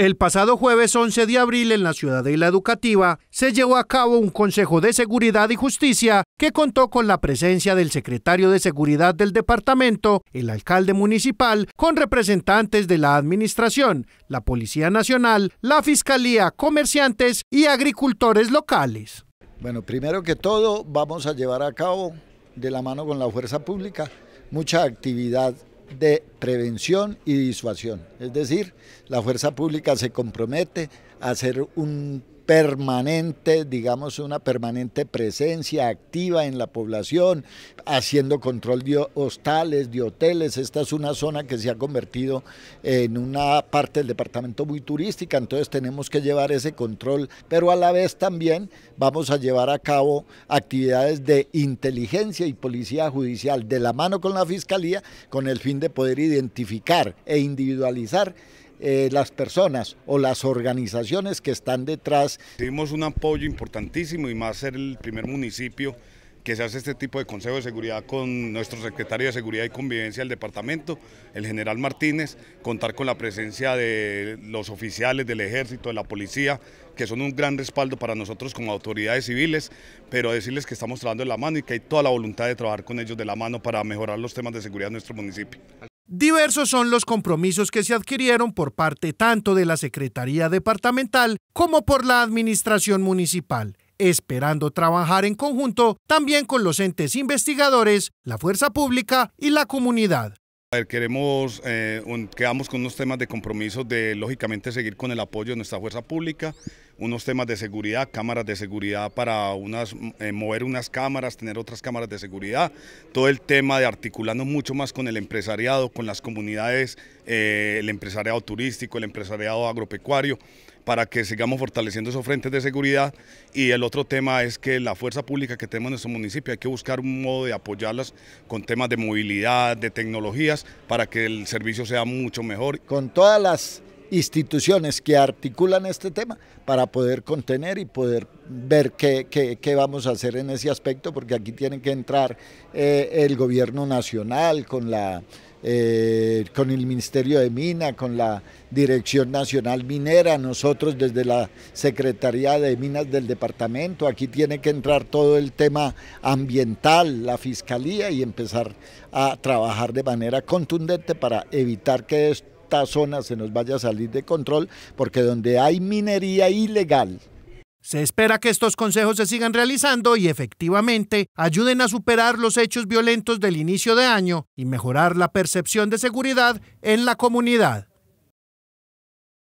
El pasado jueves 11 de abril en la Ciudadela Educativa se llevó a cabo un Consejo de Seguridad y Justicia que contó con la presencia del secretario de Seguridad del departamento, el alcalde municipal, con representantes de la Administración, la Policía Nacional, la Fiscalía, comerciantes y agricultores locales. Bueno, primero que todo vamos a llevar a cabo de la mano con la fuerza pública mucha actividad de prevención y disuasión. Es decir, la fuerza pública se compromete a hacer un permanente, digamos, una permanente presencia activa en la población, haciendo control de hostales, de hoteles. Esta es una zona que se ha convertido en una parte del departamento muy turística, entonces tenemos que llevar ese control, pero a la vez también vamos a llevar a cabo actividades de inteligencia y policía judicial de la mano con la fiscalía con el fin de poder identificar e individualizar eh, las personas o las organizaciones que están detrás. Tuvimos un apoyo importantísimo y más ser el primer municipio que se hace este tipo de consejo de seguridad con nuestro secretario de Seguridad y Convivencia del departamento, el general Martínez, contar con la presencia de los oficiales del ejército, de la policía, que son un gran respaldo para nosotros como autoridades civiles, pero decirles que estamos trabajando de la mano y que hay toda la voluntad de trabajar con ellos de la mano para mejorar los temas de seguridad de nuestro municipio. Diversos son los compromisos que se adquirieron por parte tanto de la Secretaría Departamental como por la Administración Municipal, esperando trabajar en conjunto también con los entes investigadores, la fuerza pública y la comunidad. queremos, eh, quedamos con unos temas de compromiso de lógicamente seguir con el apoyo de nuestra fuerza pública, unos temas de seguridad, cámaras de seguridad para unas, eh, mover unas cámaras, tener otras cámaras de seguridad, todo el tema de articularnos mucho más con el empresariado, con las comunidades, eh, el empresariado turístico, el empresariado agropecuario, para que sigamos fortaleciendo esos frentes de seguridad. Y el otro tema es que la fuerza pública que tenemos en nuestro municipio, hay que buscar un modo de apoyarlas con temas de movilidad, de tecnologías, para que el servicio sea mucho mejor. Con todas las instituciones que articulan este tema para poder contener y poder ver qué, qué, vamos a hacer en ese aspecto, porque aquí tiene que entrar eh, el gobierno nacional con la... Eh, con el Ministerio de Mina, con la Dirección Nacional Minera, nosotros desde la Secretaría de Minas del Departamento, aquí tiene que entrar todo el tema ambiental, la Fiscalía y empezar a trabajar de manera contundente para evitar que esto zona se nos vaya a salir de control, porque donde hay minería ilegal, se espera que estos consejos se sigan realizando y efectivamente ayuden a superar los hechos violentos del inicio de año y mejorar la percepción de seguridad en la comunidad.